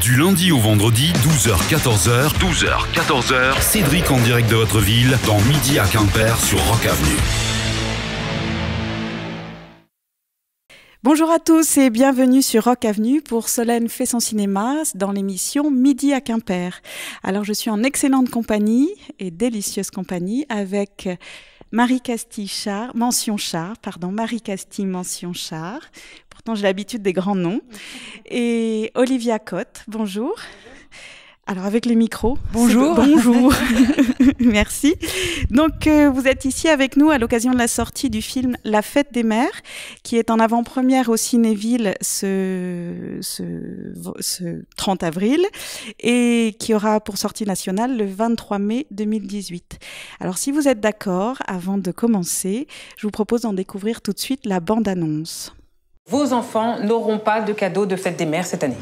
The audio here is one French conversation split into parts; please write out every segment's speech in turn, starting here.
Du lundi au vendredi, 12h-14h, 12h-14h, Cédric en direct de votre ville, dans Midi à Quimper sur Rock Avenue. Bonjour à tous et bienvenue sur Rock Avenue pour Solène fait son cinéma dans l'émission Midi à Quimper. Alors je suis en excellente compagnie et délicieuse compagnie avec Marie Castille Char, mention Char, pardon, Marie Castille mention Char, dont j'ai l'habitude des grands noms. Et Olivia Cotte, bonjour. Alors avec les micros. Bonjour. Bonjour. Merci. Donc euh, vous êtes ici avec nous à l'occasion de la sortie du film La fête des mères, qui est en avant-première au Cinéville ce, ce, ce 30 avril et qui aura pour sortie nationale le 23 mai 2018. Alors si vous êtes d'accord, avant de commencer, je vous propose d'en découvrir tout de suite la bande-annonce. Vos enfants n'auront pas de cadeau de fête des mères cette année.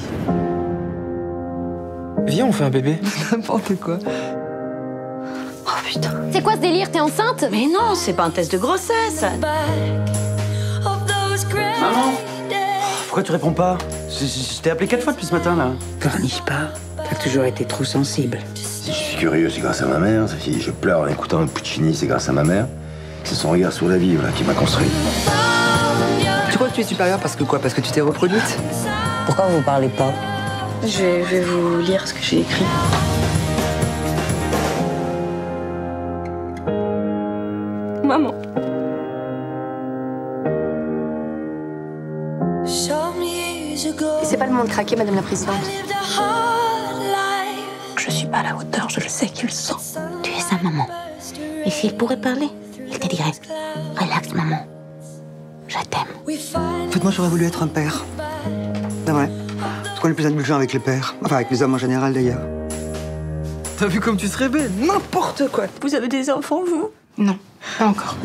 Viens, on fait un bébé. N'importe quoi. Oh putain. C'est quoi ce délire T'es enceinte Mais non, c'est pas un test de grossesse. Maman Pourquoi tu réponds pas Je t'ai appelé quatre fois depuis ce matin, là. Corniche pas. T'as toujours été trop sensible. Si je suis curieux, c'est grâce à ma mère. Si je pleure en écoutant un Puccini, c'est grâce à ma mère. C'est son regard sur la vie, là, qui m'a construit pourquoi tu es supérieure parce que quoi Parce que tu t'es reproduite Pourquoi vous parlez pas je vais, vous lire ce que j'ai écrit. Maman. C'est pas le moment de craquer, Madame la Présidente. Je suis pas à la hauteur, je le sais, qu'il le sent. Tu es sa maman. Et s'il pourrait parler, il te dirait Relax, maman. Je t'aime. En moi, j'aurais voulu être un père. C'est vrai. Parce qu'on est plus indulgent avec les pères. Enfin, avec les hommes en général, d'ailleurs. T'as vu comme tu serais belle N'importe quoi Vous avez des enfants, vous Non, pas encore.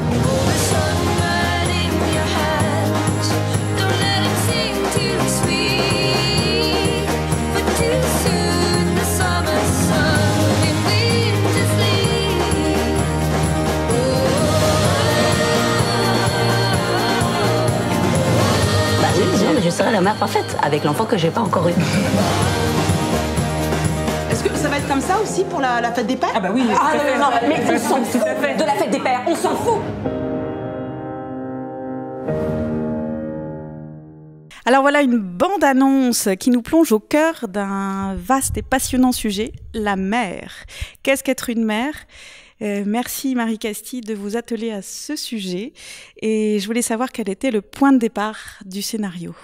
la mère parfaite avec l'enfant que j'ai pas encore eu. Est-ce que ça va être comme ça aussi pour la, fête des pères Ah bah oui, ah non, non, non, mais on s'en fout de la fête des pères, on s'en fout Alors voilà une bande-annonce qui nous plonge au cœur d'un vaste et passionnant sujet, la mère. Qu'est-ce qu'être une mère euh, merci Marie Castille de vous atteler à ce sujet et je voulais savoir quel était le point de départ du scénario.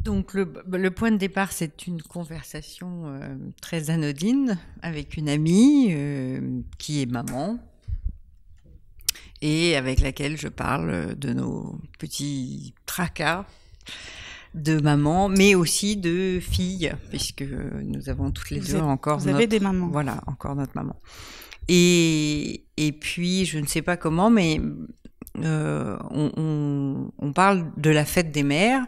Donc le, le, point de départ, c'est une conversation euh, très anodine avec une amie euh, qui est maman et avec laquelle je parle euh, de nos petits tracas de maman, mais aussi de fille, puisque nous avons toutes les deux encore vous avez des mamans. Voilà, encore notre maman. Et, et puis, je ne sais pas comment, mais euh, on, on, on parle de la fête des mères.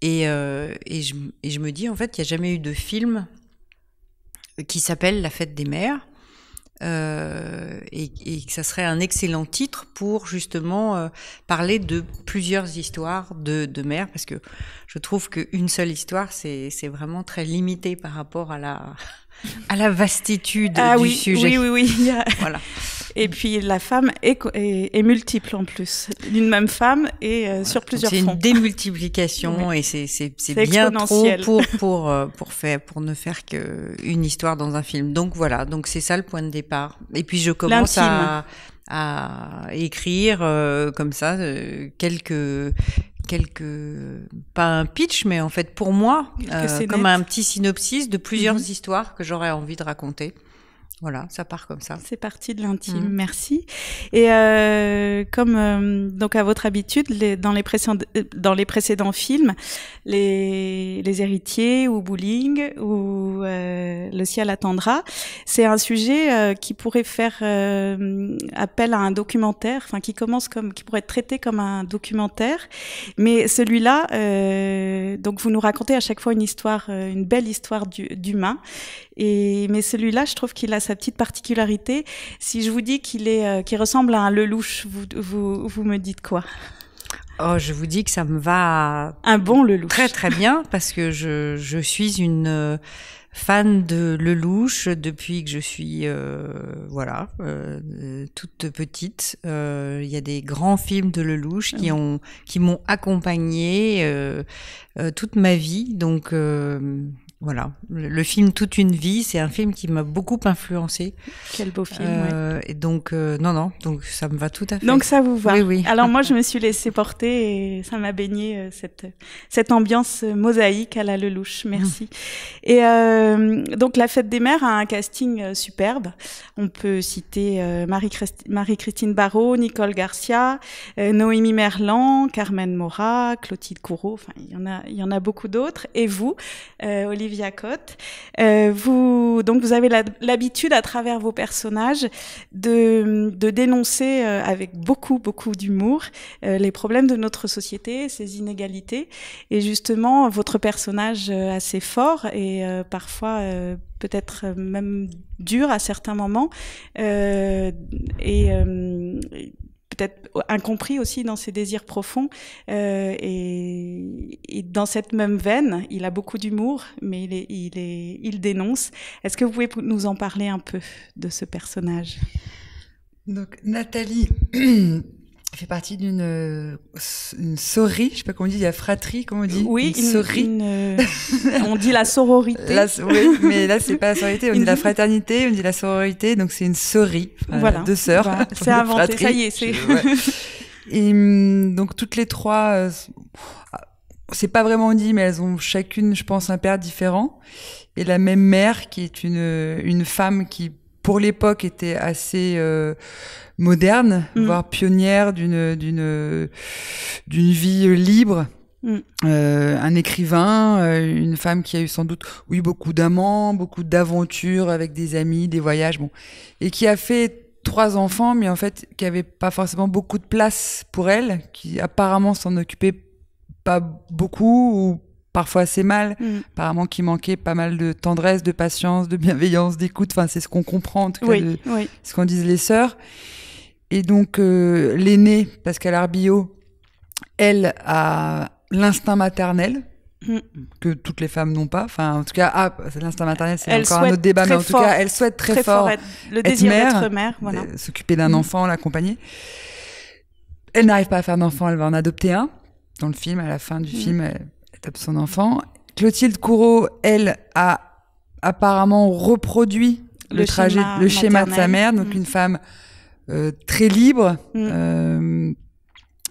Et, euh, et, je, et, je, me dis, en fait, il n'y a jamais eu de film qui s'appelle La fête des mères. Euh, et, et, que ça serait un excellent titre pour justement euh, parler de plusieurs histoires de, de mères, parce que je trouve qu'une seule histoire, c'est vraiment très limité par rapport à la, à la vastitude ah, du oui, sujet. Oui, oui, oui. Voilà. Et puis la femme est, est, multiple en plus, d'une même femme et euh, sur plusieurs C'est une démultiplication et c'est bien trop pour pour euh, pour faire pour ne faire qu'une histoire dans un film. Donc voilà, donc c'est ça le point de départ. Et puis je commence à à écrire euh, comme ça quelques quelques pas un pitch mais en fait pour moi euh, comme un petit synopsis de plusieurs mhm. histoires que j'aurais envie de raconter voilà, ça part comme ça. C'est parti de l'intime, mmh. merci. Et euh, comme euh, donc à votre habitude, euh, dans, les précédents films, les, héritiers ou Bowling ou Le ciel attendra, c'est un sujet qui pourrait faire appel à un documentaire, enfin qui commence comme, qui pourrait être traité comme un documentaire. Mais celui-là, donc vous nous racontez à chaque fois une histoire, une belle histoire d'humain. Et mais celui-là, je trouve qu'il a sa petite particularité. Si je vous dis qu'il est, euh, qu'il ressemble à un Lelouch, vous, vous, vous me dites quoi Oh, je vous dis que ça me va. Un bon Lelouch. Très très bien parce que je, je suis une euh, fan de Lelouch depuis que je suis euh, voilà toute petite. Il y a des grands films de Lelouch qui ah ont qui m'ont accompagnée toute ma vie, donc voilà, le, film Toute une vie, c'est un film qui m'a beaucoup influencé. Quel beau film. Euh, et donc euh, non non, donc ça me va tout à fait. Donc ça vous va. Oui Alors moi je me suis laissée porter et ça m'a baigné euh, cette cette ambiance mosaïque à la Lelouch. Merci. Mm. Et donc la fête des mères a un casting superbe. On peut citer Marie Christine Barrault, Nicole Garcia, Noémie Merlan, Carmen Mora, Clotilde Courreau. Enfin il y en a il y en a beaucoup d'autres. Et vous, Olivier euh, vous, donc vous avez l'habitude à travers vos personnages de, dénoncer euh, avec beaucoup, beaucoup d'humour euh, les problèmes de notre société, ces inégalités. Et justement, votre personnage assez fort et parfois peut-être même dur à certains moments et peut-être incompris aussi dans ses désirs profonds. Euh, et, dans cette même veine, il a beaucoup d'humour, mais il, il dénonce. Est-ce que vous pouvez nous en parler un peu de ce personnage donc Nathalie fait partie d'une euh, une je je sais pas comment on dit, il y a fratrie, comment on dit Oui, une, euh, on dit la sororité. La, oui, mais là c'est pas la sororité, on dit la fraternité, on dit la sororité, donc c'est une souris voilà. deux sœurs. C'est inventé, ça y est, c'est. Et hum, donc toutes les trois, euh, c'est pas vraiment dit, mais elles ont chacune, je pense, un père différent et la même mère qui est une une femme qui pour l'époque était assez moderne, mm. voire pionnière d'une d'une d'une vie libre. Mm. Euh, un écrivain, euh, une femme qui a eu sans doute, oui, beaucoup d'amants, beaucoup d'aventures avec des amis, des voyages, bon, et qui a fait trois enfants, mais en fait, qui avait pas forcément beaucoup de place pour elle, qui apparemment s'en occupait pas beaucoup ou parfois assez mal, mm. apparemment qui manquait pas mal de tendresse, de patience, de bienveillance, d'écoute. Enfin, c'est ce qu'on comprend en tout cas, ce qu'on disent les sœurs. Et donc, euh, l'aînée, Pascal Arbillot, elle a l'instinct maternel mm. que toutes les femmes n'ont pas. Enfin, en tout cas, ah, l'instinct maternel, c'est encore un autre débat, mais en tout cas, elle souhaite très, fort, être, le désir mère, euh, s'occuper d'un mm. enfant, l'accompagner. Elle n'arrive pas à faire d'enfant, elle va en adopter un. Dans le film, à la fin du mm. film, elle, adopte son enfant. Clotilde Courau, elle, a apparemment reproduit le, trajet, schéma le schéma de sa mère, donc une femme euh, très libre, mm. euh,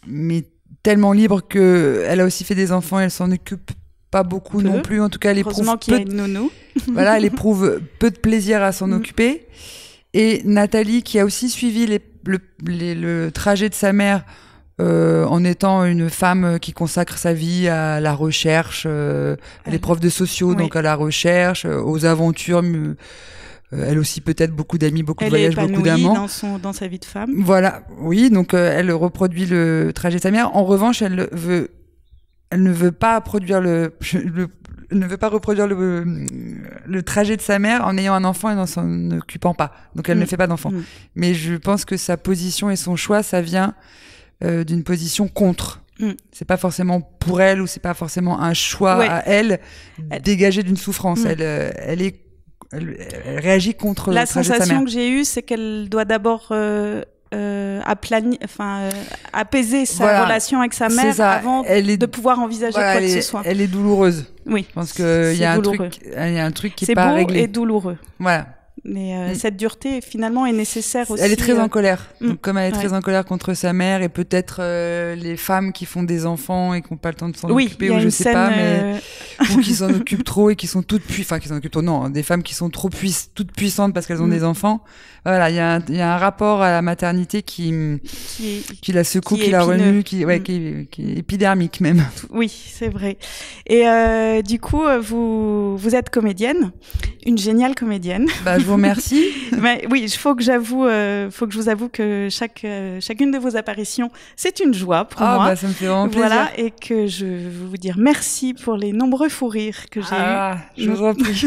mais tellement libre que elle a aussi fait des enfants, elle s'en occupe pas beaucoup non plus. En tout cas, elle éprouve peu de... nounou. voilà, elle éprouve peu de plaisir à s'en mm. occuper. Et Nathalie, qui a aussi suivi les, le, trajet de sa mère euh, en étant une femme qui consacre sa vie à la recherche, à euh, l'épreuve de sociaux, donc à la recherche, aux aventures euh, elle aussi peut-être beaucoup d'amis, beaucoup de voyages, beaucoup d'amants. Dans, son, dans sa vie de femme. Voilà, oui, donc euh, elle reproduit le trajet de sa mère. En revanche, elle veut, elle ne veut pas produire le, ne veut pas reproduire le, le, trajet de sa mère en ayant un enfant et en s'en occupant pas. Donc elle ne mm. fait pas d'enfant. Mm. Mais je pense que sa position et son choix, ça vient euh, d'une position contre. Mm. C'est pas forcément pour elle ou c'est pas forcément un choix à elle dégagé d'une souffrance. Elle, elle est elle, réagit contre la sensation que j'ai eue, c'est qu'elle doit d'abord euh, euh, enfin, euh, apaiser sa relation avec sa mère avant de pouvoir envisager quoi que ce soit. Elle est douloureuse. Oui. Je pense qu'il y, a un truc, un truc qui est, est pas beau réglé. et douloureux. Voilà. Mais euh, mm. cette dureté, finalement, est nécessaire aussi. Elle est très euh, en colère. Mm. Donc, comme elle est très en colère contre sa mère et peut-être euh, les femmes qui font des enfants et qui n'ont pas le temps de s'en occuper, ou je sais pas, mais. ou qui s'en occupent trop et qui sont toutes puissantes. Enfin, qui s'en occupent trop. Non, hein, des femmes qui sont trop puissantes, toutes puissantes parce qu'elles ont mm. des enfants. Voilà, il y, y, a un rapport à la maternité qui, qui, la secoue, qui, la remue, qui, ouais, qui, est épidermique même. Oui, c'est vrai. Et du coup, vous, vous êtes comédienne une géniale comédienne. Bah, je vous remercie. Mais oui, il faut que j'avoue, euh, faut que je vous avoue que chaque euh, chacune de vos apparitions, c'est une joie pour ah, moi. Bah, ça me fait vraiment plaisir. Voilà, et que je veux vous dire merci pour les nombreux fous rires que j'ai ah, Je vous en prie.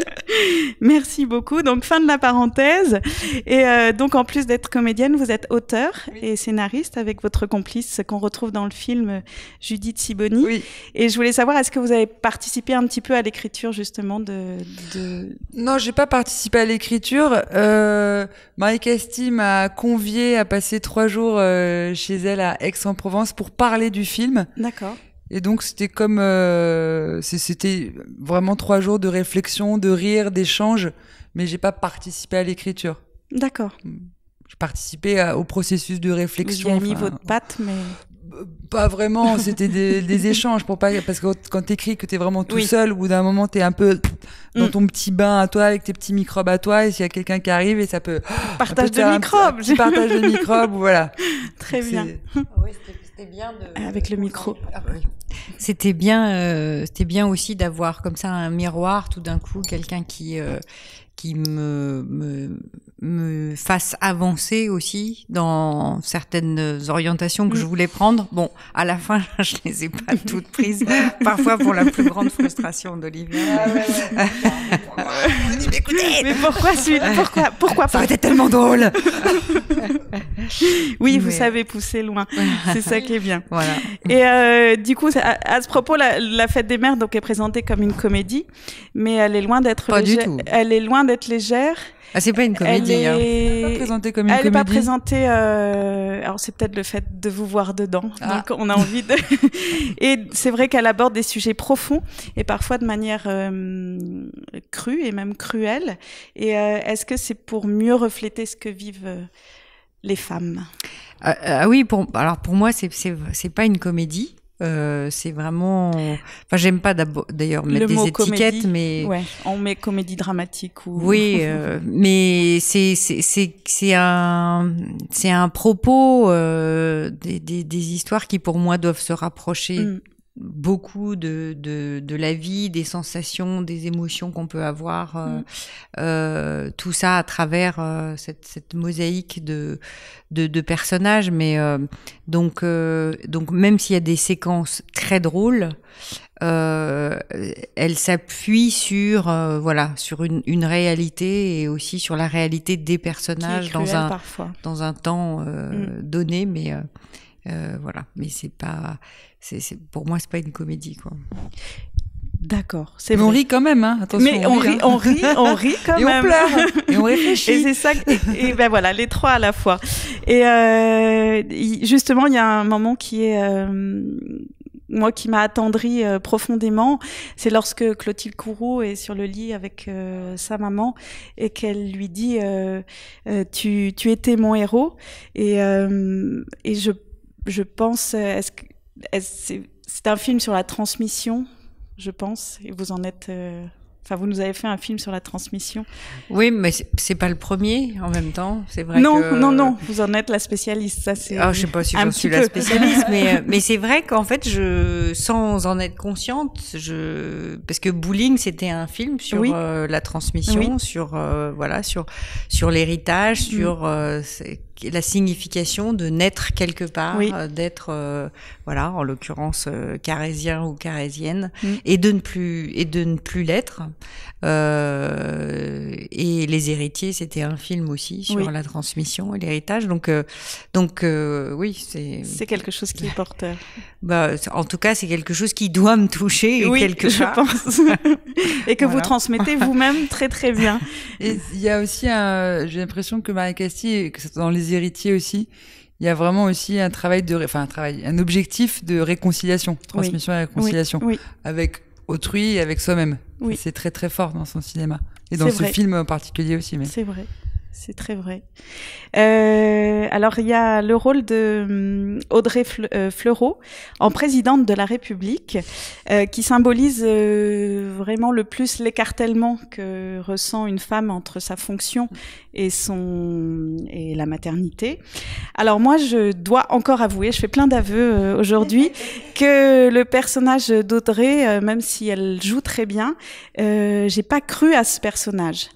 merci beaucoup. Donc fin de la parenthèse. Et euh, donc en plus d'être comédienne, vous êtes auteur et scénariste avec votre complice qu'on retrouve dans le film Judith Siboni. Oui. Et je voulais savoir est-ce que vous avez participé un petit peu à l'écriture justement de de... Non, j'ai pas participé à l'écriture. Euh, Marie Castille m'a convié à passer trois jours euh, chez elle à Aix-en-Provence pour parler du film. D'accord. Et donc c'était comme euh, c'était vraiment trois jours de réflexion, de rire, d'échange, mais j'ai pas participé à l'écriture. D'accord. J'ai participé au processus de réflexion. Vous avez mis votre patte, mais pas vraiment, c'était des, échanges pour pas parce que quand t'écris que t'es vraiment tout seul, ou d'un moment t'es un peu dans mm. ton petit bain à toi avec tes petits microbes à toi et s'il y a quelqu'un qui arrive et ça peut partage de microbes, j'ai ah partage de microbes, voilà. Très bien. Oui, c'était bien de, avec le micro. C'était bien, c'était bien aussi d'avoir comme ça un miroir tout d'un coup, quelqu'un qui euh, qui me me fasse avancer aussi dans certaines orientations que je voulais prendre. Bon, à la fin, je les ai pas toutes prises, parfois pour la plus grande frustration d'Olivier. Ah euh, écoutez, mais pourquoi Pourquoi Pourquoi Ça aurait été tellement drôle. oui, vous savez pousser loin. C'est ça qui est bien. Voilà. Et euh, du coup, à, ce propos, la, fête des mères donc est présentée comme une comédie, mais elle est loin d'être. Pas du tout. Elle est loin d'être légère. Ah, c'est pas une comédie. Hein. Elle est, pas présentée comme une comédie. Elle n'est pas présentée. Euh, alors c'est peut-être le fait de vous voir dedans. Ah. Donc on a envie de. et c'est vrai qu'elle aborde des sujets profonds et parfois de manière euh, crue et même cruelle. Et euh, est-ce que c'est pour mieux refléter ce que vivent les femmes ah, oui, pour alors pour moi ce c'est pas une comédie. Euh, c'est vraiment. Enfin, j'aime pas d'ailleurs mettre des étiquettes, mais. Ouais, on met comédie dramatique ou. Oui, euh, mais c'est c'est un c'est un propos euh, des, des, des histoires qui pour moi doivent se rapprocher. Mm beaucoup de, de, de, la vie, des sensations, des émotions qu'on peut avoir, euh, mm. euh tout ça à travers euh, cette, cette, mosaïque de, de, de personnages. Mais euh, donc, donc même s'il y a des séquences très drôles, elle s'appuie sur voilà sur une, une, réalité et aussi sur la réalité des personnages dans un dans un temps mm. donné, mais euh, voilà, mais c'est pas, c'est, pour moi, c'est pas une comédie, quoi. D'accord. C'est mais on rit quand même, hein. Attention. Mais on, rit, hein. on rit, on, rit et On pleure. Hein. Et on réfléchit. Et c'est ça. Et, ben voilà, les trois à la fois. Et euh, justement, il y a un moment qui est euh, moi qui m'a attendrie profondément, c'est lorsque Clotilde Courreau est sur le lit avec sa maman et qu'elle lui dit tu, étais mon héros et, et je je pense, est-ce que c'est un film sur la transmission, je pense, et vous en êtes. Euh, enfin, vous nous avez fait un film sur la transmission. Oui, mais c'est pas le premier en même temps, c'est vrai. Non, que... non, non, vous en êtes la spécialiste, ça c'est. Ah, je sais pas si je suis la spécialiste, mais, euh, mais c'est vrai qu'en fait, je, sans en être consciente, je, parce que Bowling, c'était un film sur euh, la transmission, sur voilà, sur sur l'héritage, mm. sur la signification de naître quelque part, euh, d'être, euh, voilà, en l'occurrence euh, carésien ou carésienne, mm. et de ne plus et de ne plus l'être. Euh, et les héritiers, c'était un film aussi sur la transmission et l'héritage. Donc, donc oui, c'est c'est quelque chose qui est porteur. Bah, en tout cas, c'est quelque chose qui doit me toucher oui, quelque je pense. et que vous transmettez vous-même très très bien. il y a aussi, un... j'ai l'impression que Marie Castille, dans les héritiers aussi, il y a vraiment aussi un travail de, enfin un travail, un objectif de réconciliation, transmission et réconciliation, avec autrui et avec soi-même. C'est très très fort dans son cinéma et dans ce film en particulier aussi. Mais... C'est vrai c'est très vrai. Euh, alors il y a le rôle de hum, Audrey euh, Fleurot en présidente de la République, euh, qui symbolise vraiment le plus l'écartèlement que ressent une femme entre sa fonction et son la maternité. Alors moi je dois encore avouer, je fais plein d'aveux aujourd'hui, que le personnage d'Audrey, même si elle joue très bien, j'ai pas cru à ce personnage.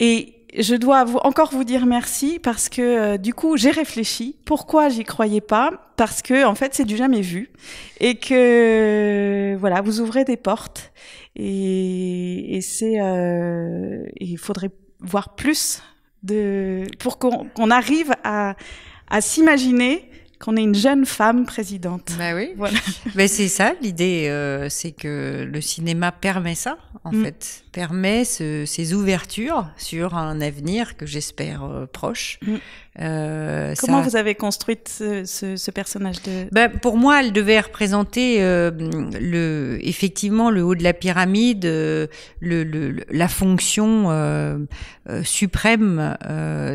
Et je dois encore vous dire merci parce que euh, du coup j'ai réfléchi. Pourquoi j'y croyais pas Parce que en fait c'est du jamais vu et que voilà vous ouvrez des portes et, c'est euh, il faudrait voir plus de pour qu'on arrive à s'imaginer qu'on ait une jeune femme présidente. Bah oui. Voilà. Mais c'est ça l'idée, euh, c'est que le cinéma permet ça, en mm. fait, permet ces ouvertures sur un avenir que j'espère euh, proche. Mm. Euh, Comment vous avez construit ce, personnage de ben, Pour moi, elle devait représenter le, effectivement le haut de la pyramide, le, la fonction suprême,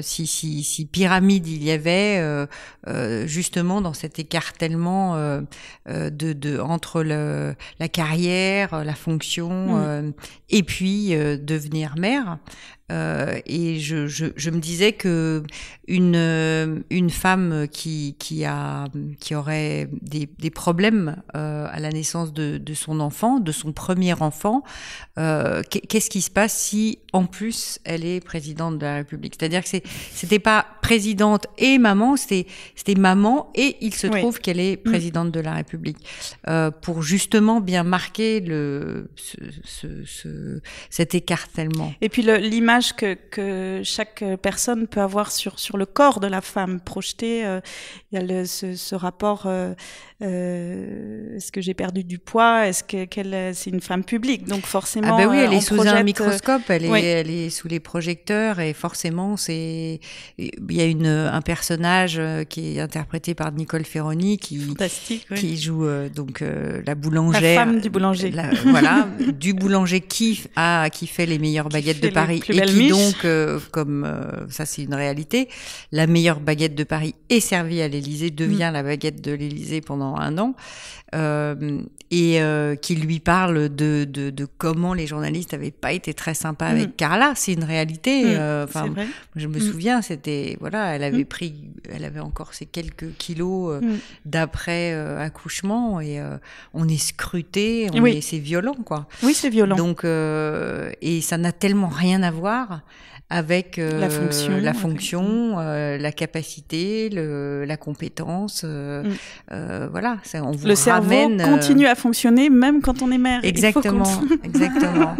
si, si, si pyramide il y avait, justement dans cet écartèlement euh, euh, de, de, entre la carrière, la fonction, mmh. euh, et puis devenir mère. Euh, et je, je, je, me disais que une, euh, une femme qui, qui, a, qui aurait des, des problèmes euh, à la naissance de, de, son enfant, de son premier enfant, qu'est-ce qui se passe si en plus elle est présidente de la République C'est-à-dire que c'était pas présidente et maman, c'était maman et il se trouve qu'elle est mm. présidente de la République pour justement bien marquer le, ce, ce, ce, cet écartèlement. Et puis l'image que, chaque personne peut avoir sur, sur le corps de la femme projetée. Euh, il y a ce rapport euh, euh, est-ce que j'ai perdu du poids Est-ce que qu'elle c'est une femme publique Donc forcément, ah ben oui, elle euh, est sous un microscope, elle est, elle est sous les projecteurs et forcément c'est il y a une un personnage euh, qui est interprété par Nicole Ferroni qui qui joue euh, donc la boulangère, la femme du boulanger, voilà, du boulanger qui a qui fait les meilleures baguettes de Paris et qui donc comme ça c'est une réalité, la meilleure baguette de Paris est servie à l'Élysée devient mm. la baguette de l'Élysée pendant un an, euh, et euh, qui lui parle de, de, comment les journalistes n'avaient pas été très sympas mm. avec Carla. C'est une réalité. Mm. Euh, enfin, je me mm. souviens, c'était voilà, elle avait pris, elle avait encore ses quelques kilos d'après accouchement, et on est scruté, c'est violent quoi. Oui, c'est violent. Donc et ça n'a tellement rien à voir avec euh, la fonction, la, mm. euh, la capacité, le, la compétence. Euh, mm. voilà, on le cerveau continue à fonctionner même quand on est mère. Exactement, exactement.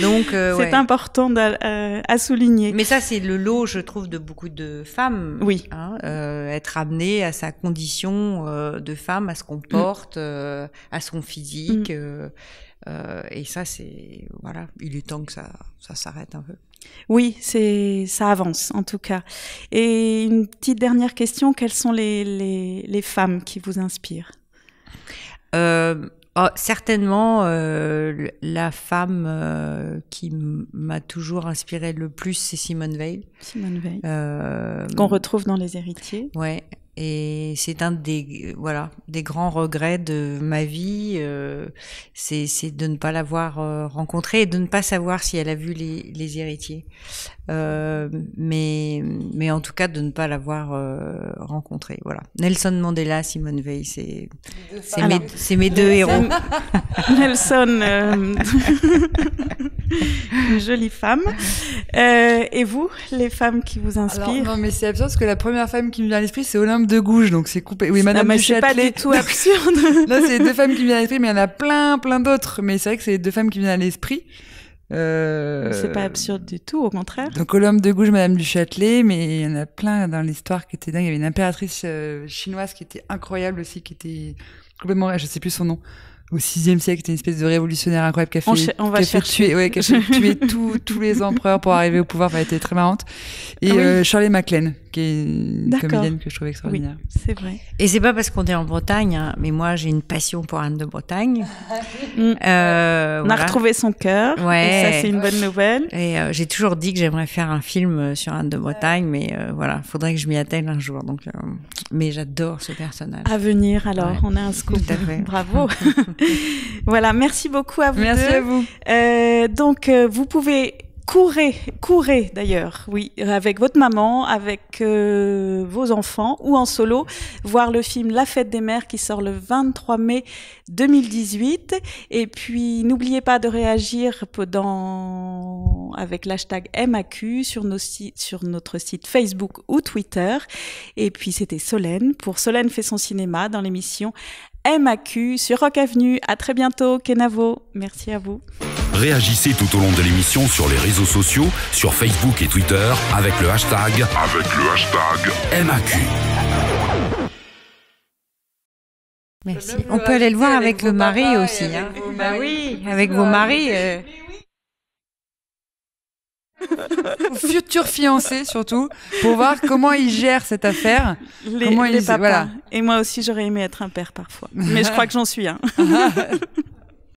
Donc c'est important à, souligner. Mais ça, c'est le lot, je trouve, de beaucoup de femmes. Oui. Hein, être amenée à sa condition de femme, à ce qu'on mm. porte, à son physique. et ça, c'est voilà, il est temps que ça, ça s'arrête un peu. Oui, c'est ça avance en tout cas. Et une petite dernière question quelles sont les, femmes qui vous inspirent euh, oh, Certainement, euh, la femme euh, qui m'a toujours inspirée le plus, c'est Simone Veil. Simone Veil. Qu'on retrouve dans Les Héritiers. Ouais, et c'est un des voilà des grands regrets de ma vie, euh, c'est de ne pas l'avoir euh, rencontrée et de ne pas savoir si elle a vu les, les héritiers, euh, mais mais en tout cas de ne pas l'avoir euh, rencontrée. Voilà, Nelson Mandela, Simone Veil, c'est c'est mes, mes, deux héros. Nelson. une jolie femme. Euh, et vous, les femmes qui vous inspirent Non, mais c'est absurde parce que la première femme qui me vient à l'esprit, c'est Olympe de Gouges, donc c'est coupé. Oui, Madame me C'est pas du tout absurde. là, c'est deux femmes qui me viennent à l'esprit, mais il y en a plein, plein d'autres. Mais c'est vrai que c'est deux femmes qui me viennent à l'esprit. Euh, c'est pas absurde du tout, au contraire. Donc, Olympe de Gouges, Madame du Châtelet, mais il y en a plein dans l'histoire qui étaient dingues. Il y avait une impératrice euh, chinoise qui était incroyable aussi, qui était complètement, je sais plus son nom au 6e siècle, une espèce de révolutionnaire incroyable qui a fait, tuer, ouais, qui a tous les empereurs pour arriver au pouvoir. Ça a été très marrante. Et Charlie ah euh, MacLean qui est une comédienne que je trouve extraordinaire. Oui, c'est vrai. Et c'est pas parce qu'on est en Bretagne, hein, mais moi j'ai une passion pour Anne de Bretagne. Euh, mm. on a retrouvé son cœur. Ouais. Et ça c'est une bonne nouvelle. Et euh, j'ai toujours dit que j'aimerais faire un film euh, sur Anne de Bretagne, mais voilà, voilà, faudrait que je m'y attelle un jour. Donc, mais j'adore ce personnage. À venir alors, on a un scoop. Tout à fait. Bravo. voilà, merci beaucoup à vous. Merci à vous. donc vous pouvez courez, courez d'ailleurs, oui, avec votre maman, avec euh, vos enfants ou en solo, voir le film La fête des mères qui sort le 23 mai 2018. Et puis n'oubliez pas de réagir dans, avec l'hashtag MAQ sur, nos sur notre site Facebook ou Twitter. Et puis c'était Solène pour Solène fait son cinéma dans l'émission MAQ sur Rock Avenue. À très bientôt, Kenavo. Merci à vous. Réagissez tout au long de l'émission sur les réseaux sociaux, sur Facebook et Twitter avec le hashtag avec le MAQ. Merci. On peut aller le voir avec, le mari aussi. hein. bah oui, avec vos maris. Euh. futur fiancé surtout pour voir comment il gère cette affaire les, comment papas. et moi aussi j'aurais aimé être un père parfois mais je crois que j'en suis un hein.